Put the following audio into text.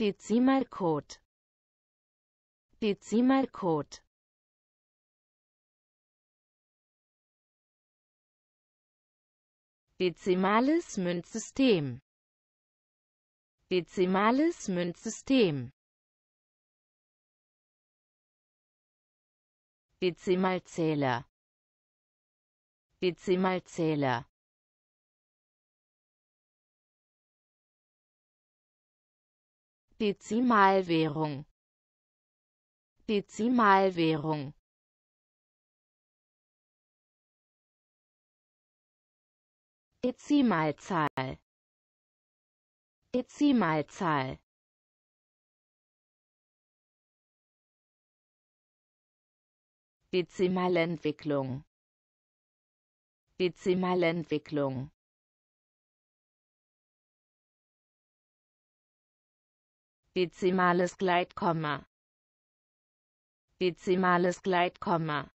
Dezimalcode Dezimalcode Dezimales Münzsystem Dezimales Münzsystem Dezimalzähler Dezimalzähler Dezimalwährung Dezimalwährung Dezimalzahl Dezimalzahl Dezimalentwicklung Dezimalentwicklung Dezimales Gleitkomma. Dezimales Gleitkomma.